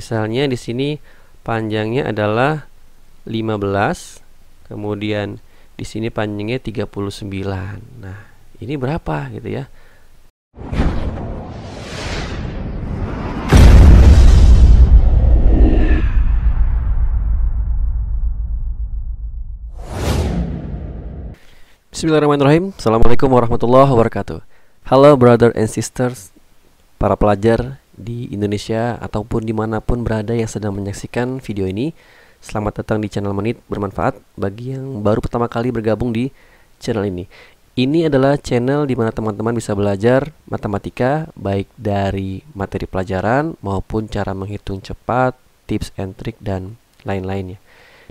Misalnya di sini panjangnya adalah 15, kemudian di sini panjangnya 39. Nah, ini berapa gitu ya? Bismillahirrahmanirrahim Assalamualaikum warahmatullahi wabarakatuh Halo brother and sisters Para pelajar di Indonesia ataupun dimanapun berada yang sedang menyaksikan video ini Selamat datang di channel Menit Bermanfaat bagi yang baru pertama kali bergabung di channel ini Ini adalah channel di mana teman-teman bisa belajar matematika baik dari materi pelajaran maupun cara menghitung cepat, tips and trick dan lain-lainnya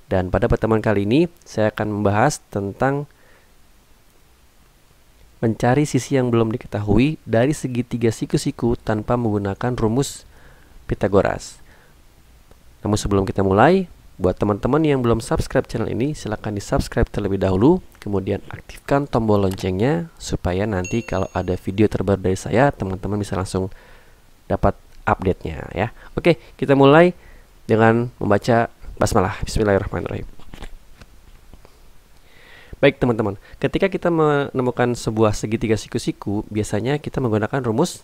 Dan pada pertemuan kali ini saya akan membahas tentang mencari sisi yang belum diketahui dari segitiga siku-siku tanpa menggunakan rumus Pitagoras. Namun sebelum kita mulai, buat teman-teman yang belum subscribe channel ini, silahkan di-subscribe terlebih dahulu, kemudian aktifkan tombol loncengnya, supaya nanti kalau ada video terbaru dari saya, teman-teman bisa langsung dapat update-nya ya. Oke, kita mulai dengan membaca basmalah. Bismillahirrahmanirrahim. Baik teman-teman, ketika kita menemukan sebuah segitiga siku-siku, biasanya kita menggunakan rumus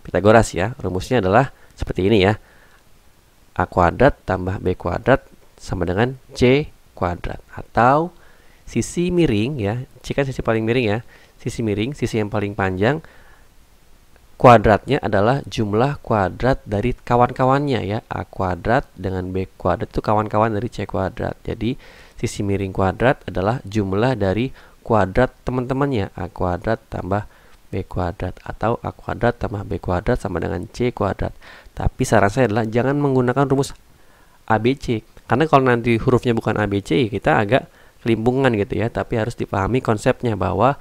Pitagoras ya. Rumusnya adalah seperti ini ya. A kuadrat tambah B kuadrat sama dengan C kuadrat. Atau sisi miring ya, C kan sisi paling miring ya. Sisi miring, sisi yang paling panjang, kuadratnya adalah jumlah kuadrat dari kawan-kawannya ya. A kuadrat dengan B kuadrat itu kawan-kawan dari C kuadrat. Jadi sisi miring kuadrat adalah jumlah dari kuadrat teman-temannya a kuadrat tambah b kuadrat atau a kuadrat tambah b kuadrat sama dengan c kuadrat tapi saran saya adalah jangan menggunakan rumus ABC karena kalau nanti hurufnya bukan ABC kita agak kelimpungan gitu ya tapi harus dipahami konsepnya bahwa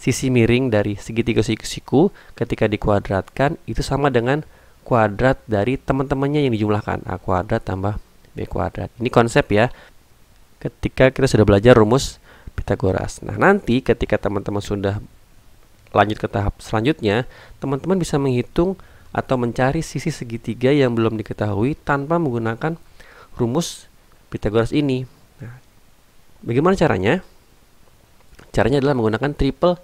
sisi miring dari segitiga siku ketika dikuadratkan itu sama dengan kuadrat dari teman-temannya yang dijumlahkan a kuadrat tambah b kuadrat ini konsep ya ketika kita sudah belajar rumus Pitagoras. Nah, nanti ketika teman-teman sudah lanjut ke tahap selanjutnya, teman-teman bisa menghitung atau mencari sisi segitiga yang belum diketahui tanpa menggunakan rumus Pitagoras ini. Nah, bagaimana caranya? Caranya adalah menggunakan triple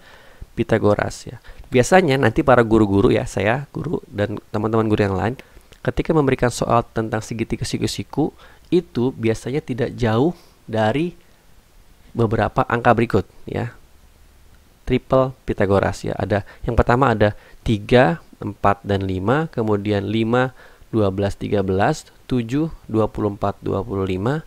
Pitagoras ya. Biasanya nanti para guru-guru ya, saya guru dan teman-teman guru yang lain ketika memberikan soal tentang segitiga siku-siku itu biasanya tidak jauh dari beberapa angka berikut ya. Triple Pitagoras ya. Ada yang pertama ada 3, 4 dan 5, kemudian 5, 12, 13, 7, 24, 25, 8, 15, 17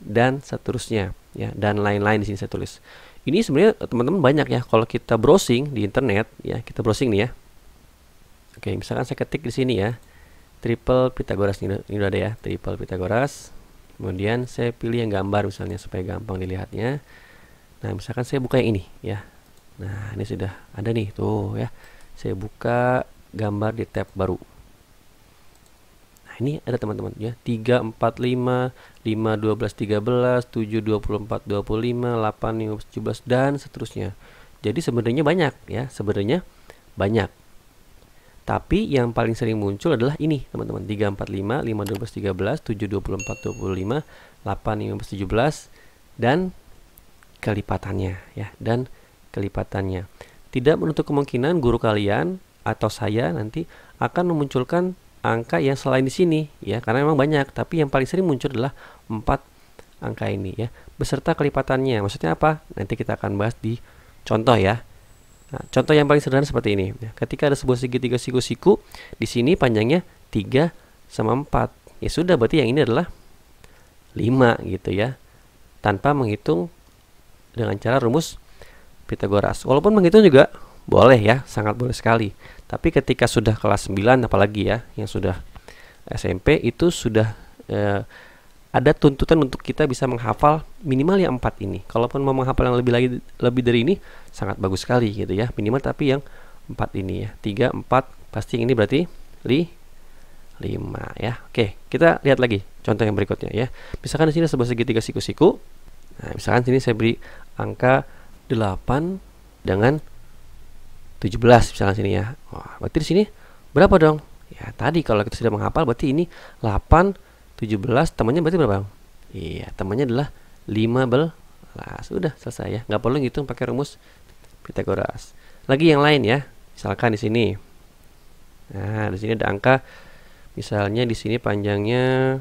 dan seterusnya ya dan lain-lain di sini saya tulis. Ini sebenarnya eh, teman-teman banyak ya kalau kita browsing di internet ya, kita browsing nih ya. Oke, misalkan saya ketik di sini ya. Triple Pitagoras ini, ini udah ada ya, triple Pitagoras kemudian saya pilih yang gambar misalnya supaya gampang dilihatnya nah misalkan saya buka yang ini ya nah ini sudah ada nih tuh ya saya buka gambar di tab baru nah ini ada teman-teman ya 3, 4, 5, 5, 12, 13, 7, 24, 25, 8, 15, 17 dan seterusnya jadi sebenarnya banyak ya sebenarnya banyak tapi yang paling sering muncul adalah ini, teman-teman. 345, 512, 12 13, 724, 25, 8 17 dan kelipatannya ya, dan kelipatannya. Tidak menutup kemungkinan guru kalian atau saya nanti akan memunculkan angka yang selain di sini ya, karena memang banyak, tapi yang paling sering muncul adalah 4 angka ini ya, beserta kelipatannya. Maksudnya apa? Nanti kita akan bahas di contoh ya. Nah, contoh yang paling sederhana seperti ini. Ketika ada sebuah segitiga siku-siku, di sini panjangnya 3 sama 4. Ya sudah, berarti yang ini adalah 5 gitu ya. Tanpa menghitung dengan cara rumus Pythagoras, Walaupun menghitung juga boleh ya, sangat boleh sekali. Tapi ketika sudah kelas 9 apalagi ya, yang sudah SMP itu sudah eh, ada tuntutan untuk kita bisa menghafal minimal yang empat ini. Kalaupun mau menghafal yang lebih lagi lebih dari ini sangat bagus sekali gitu ya. Minimal tapi yang empat ini ya. Tiga, empat, pasti ini berarti li lima ya. Oke, kita lihat lagi contoh yang berikutnya ya. Misalkan di sini sebuah segitiga siku-siku. Nah, misalkan sini saya beri angka 8 dengan 17 misalkan sini ya. Wah, berarti di sini berapa dong? Ya, tadi kalau kita sudah menghafal berarti ini 8 17 temannya berarti berapa? Iya, temannya adalah 15. Sudah selesai ya. Nggak perlu ngitung pakai rumus Pitagoras. Lagi yang lain ya. Misalkan di sini. Nah, di sini ada angka misalnya di sini panjangnya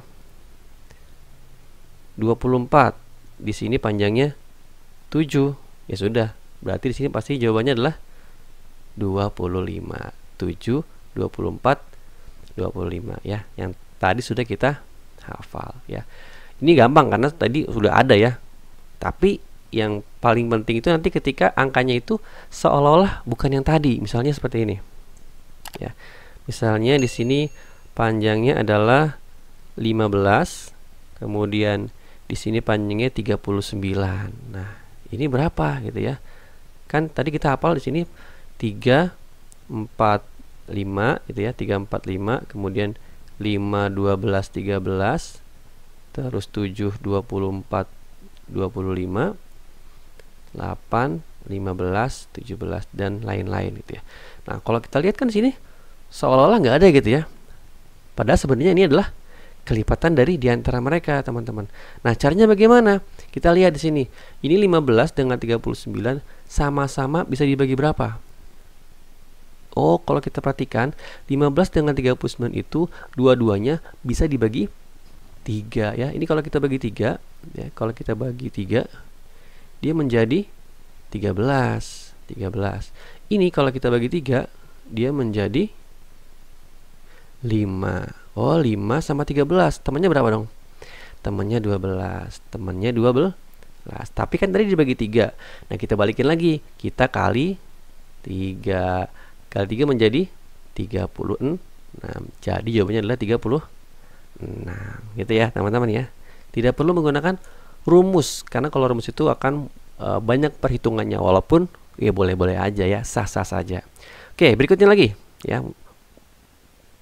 24. Di sini panjangnya 7. Ya sudah. Berarti di sini pasti jawabannya adalah 25. 7 24 25 ya. Yang tadi sudah kita hafal ya ini gampang karena tadi sudah ada ya tapi yang paling penting itu nanti ketika angkanya itu seolah-olah bukan yang tadi misalnya seperti ini ya misalnya di sini panjangnya adalah 15 kemudian di sini panjangnya 39 nah ini berapa gitu ya kan tadi kita hafal di sini 3 4 5 gitu ya 345 kemudian 5 12 13 terus 7 24 25 8 15 17 dan lain-lain gitu ya Nah kalau kita lihat kan sini seolah-olah nggak ada gitu ya padahal sebenarnya ini adalah kelipatan dari diantara mereka teman-teman Nah caranya bagaimana kita lihat di sini ini 15 dengan 39 sama-sama bisa dibagi berapa Oh, kalau kita perhatikan 15 dengan 39 itu dua-duanya bisa dibagi 3 ya. Ini kalau kita bagi 3 ya, kalau kita bagi 3 dia menjadi 13. 13. Ini kalau kita bagi 3 dia menjadi 5. Oh, 5 sama 13. Temannya berapa dong? Temannya 12. Temannya 12. Tapi kan tadi dibagi 3. Nah, kita balikin lagi. Kita kali 3 kali 3 menjadi 36 jadi jawabannya adalah 36 gitu ya teman-teman ya tidak perlu menggunakan rumus karena kalau rumus itu akan e, banyak perhitungannya walaupun ya boleh-boleh aja ya sah-sah saja oke berikutnya lagi ya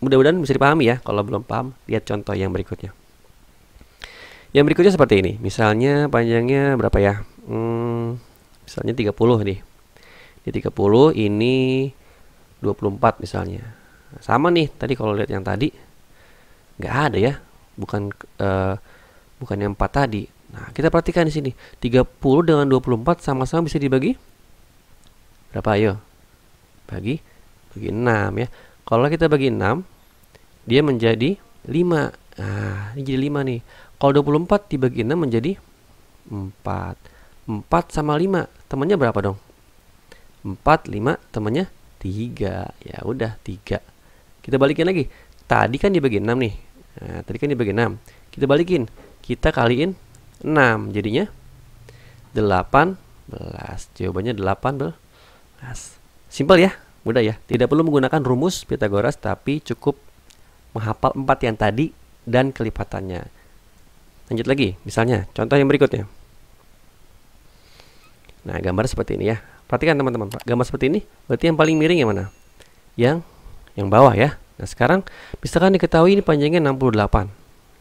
mudah-mudahan bisa dipahami ya kalau belum paham lihat contoh yang berikutnya yang berikutnya seperti ini misalnya panjangnya berapa ya hmm, misalnya 30 nih di 30 ini 24 misalnya sama nih tadi kalau lihat yang tadi nggak ada ya bukan uh, bukan yang 4 tadi nah kita perhatikan di sini 30 dengan 24 sama-sama bisa dibagi berapa ayo bagi bagi 6 ya kalau kita bagi 6 dia menjadi 5 nah ini jadi 5 nih kalau 24 dibagi 6 menjadi 4 4 sama 5 temannya berapa dong 4 5 temannya tiga ya udah tiga kita balikin lagi tadi kan dibagi 6 nih nah, tadi kan dibagi 6 kita balikin kita kaliin 6 jadinya 18 jawabannya 18 simple ya mudah ya tidak perlu menggunakan rumus pythagoras tapi cukup menghafal empat yang tadi dan kelipatannya lanjut lagi misalnya contoh yang berikutnya nah gambar seperti ini ya Perhatikan teman-teman, gambar seperti ini berarti yang paling miring yang mana? Yang yang bawah ya. Nah, sekarang misalkan diketahui ini panjangnya 68.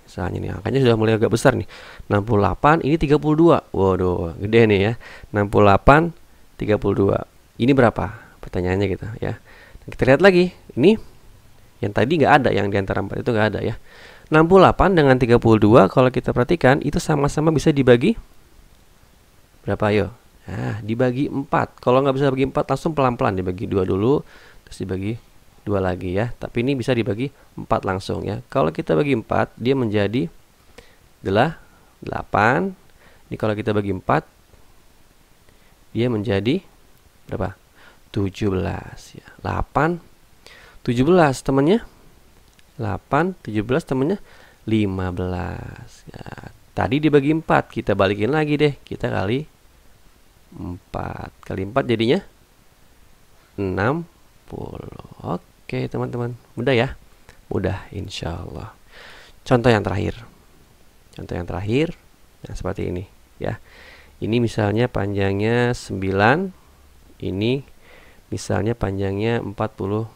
Misalnya nih, angkanya sudah mulai agak besar nih. 68, ini 32. Waduh, gede nih ya. 68 32. Ini berapa? Pertanyaannya gitu ya. Nah, kita lihat lagi. Ini yang tadi nggak ada, yang di antara empat itu nggak ada ya. 68 dengan 32 kalau kita perhatikan itu sama-sama bisa dibagi berapa yo? Nah, dibagi 4. Kalau nggak bisa bagi 4, langsung pelan-pelan dibagi 2 dulu, terus dibagi 2 lagi ya. Tapi ini bisa dibagi 4 langsung ya. Kalau kita bagi 4, dia menjadi adalah 8. Ini kalau kita bagi 4, dia menjadi berapa? 17 ya. 8 17 temannya 8 17 temannya 15 ya. Tadi dibagi 4, kita balikin lagi deh. Kita kali 4 kali 4 jadinya 60 oke teman-teman mudah ya mudah insya Allah contoh yang terakhir contoh yang terakhir nah seperti ini ya ini misalnya panjangnya 9 ini misalnya panjangnya 41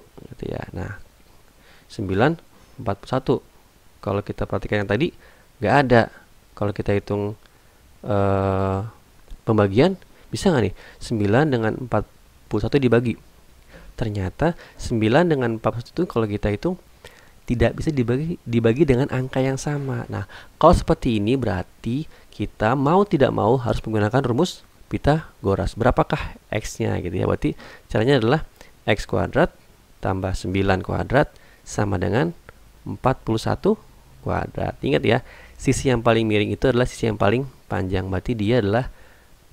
gitu ya nah 9 41 kalau kita perhatikan yang tadi nggak ada kalau kita hitung uh, pembagian bisa nggak nih 9 dengan 41 dibagi ternyata 9 dengan 41 itu kalau kita itu tidak bisa dibagi dibagi dengan angka yang sama. Nah, kalau seperti ini berarti kita mau tidak mau harus menggunakan rumus pita goras. Berapakah x-nya gitu ya? Berarti caranya adalah x kuadrat tambah 9 kuadrat sama dengan 41 kuadrat. Ingat ya, sisi yang paling miring itu adalah sisi yang paling panjang. Berarti dia adalah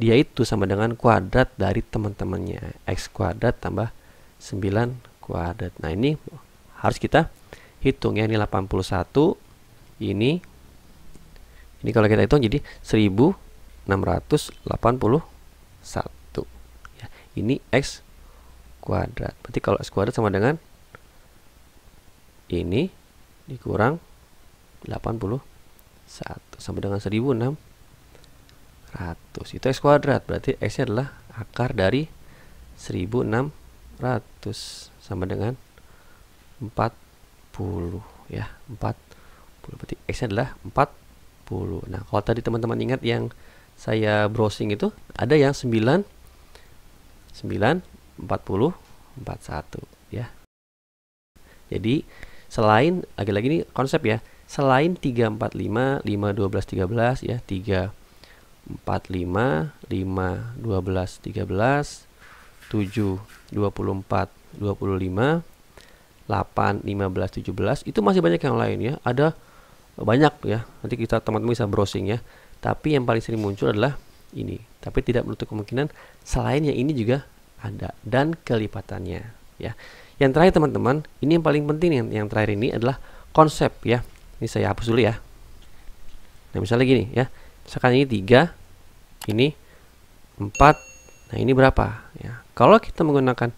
dia itu sama dengan kuadrat dari teman-temannya. X kuadrat tambah 9 kuadrat. Nah, ini harus kita hitung ya. Ini 81, ini ini kalau kita hitung jadi 1681. Ya, ini X kuadrat. Berarti kalau X kuadrat sama dengan ini dikurang 81 sama dengan 1600 itu x kuadrat berarti x nya adalah akar dari 1600 sama dengan 40 ya 40 berarti x nya adalah 40 nah kalau tadi teman-teman ingat yang saya browsing itu ada yang 9 9 40 41 ya jadi selain lagi-lagi ini konsep ya selain 345, 512, 13 ya, 345, 512, 13, 7 24 25, 8 15 17 itu masih banyak yang lain ya. Ada banyak ya. Nanti kita teman-teman bisa browsing ya. Tapi yang paling sering muncul adalah ini. Tapi tidak menutup kemungkinan selain yang ini juga ada dan kelipatannya ya. Yang terakhir teman-teman, ini yang paling penting yang, yang terakhir ini adalah konsep ya ini saya hapus dulu ya nah misalnya gini ya misalkan ini 3 ini 4 nah ini berapa ya kalau kita menggunakan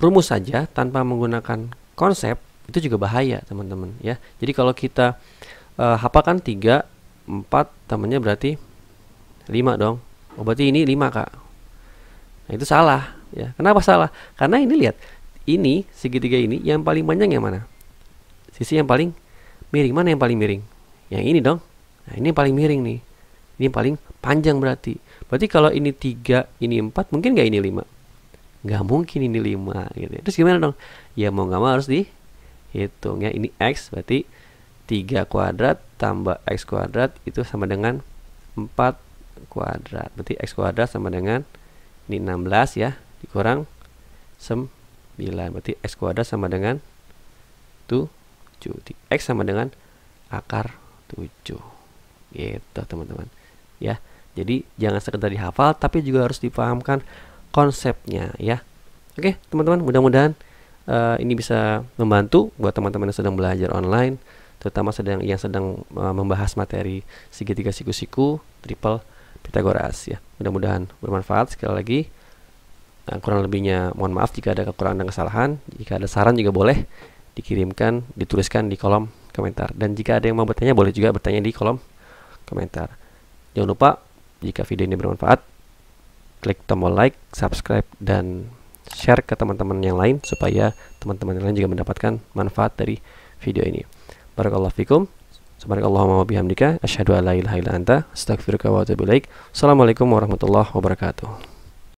rumus saja tanpa menggunakan konsep itu juga bahaya teman-teman ya jadi kalau kita e, hapakan 3 4 temannya berarti 5 dong oh berarti ini 5 kak nah itu salah ya kenapa salah karena ini lihat ini segitiga ini yang paling panjang yang mana sisi yang paling miring mana yang paling miring yang ini dong nah ini yang paling miring nih ini yang paling panjang berarti berarti kalau ini tiga ini empat mungkin nggak ini lima nggak mungkin ini lima gitu ya. terus gimana dong ya mau nggak mau harus dihitung ya ini x berarti tiga kuadrat tambah x kuadrat itu sama dengan empat kuadrat berarti x kuadrat sama dengan ini 16 ya dikurang 9 berarti x kuadrat sama dengan tuh X sama dengan akar 7 gitu teman-teman ya jadi jangan sekedar dihafal tapi juga harus dipahamkan konsepnya ya oke teman-teman mudah-mudahan uh, ini bisa membantu buat teman-teman yang sedang belajar online terutama sedang yang sedang uh, membahas materi segitiga siku-siku triple Pitagoras ya mudah-mudahan bermanfaat sekali lagi eh, kurang lebihnya mohon maaf jika ada kekurangan dan kesalahan jika ada saran juga boleh dikirimkan, dituliskan di kolom komentar. Dan jika ada yang mau bertanya, boleh juga bertanya di kolom komentar. Jangan lupa, jika video ini bermanfaat, klik tombol like, subscribe, dan share ke teman-teman yang lain supaya teman-teman yang lain juga mendapatkan manfaat dari video ini. Barakallahu fikum. Subhanakallahumma wa bihamdika asyhadu an la ilaha illa anta astaghfiruka wa atubu ilaik. Assalamualaikum warahmatullahi wabarakatuh.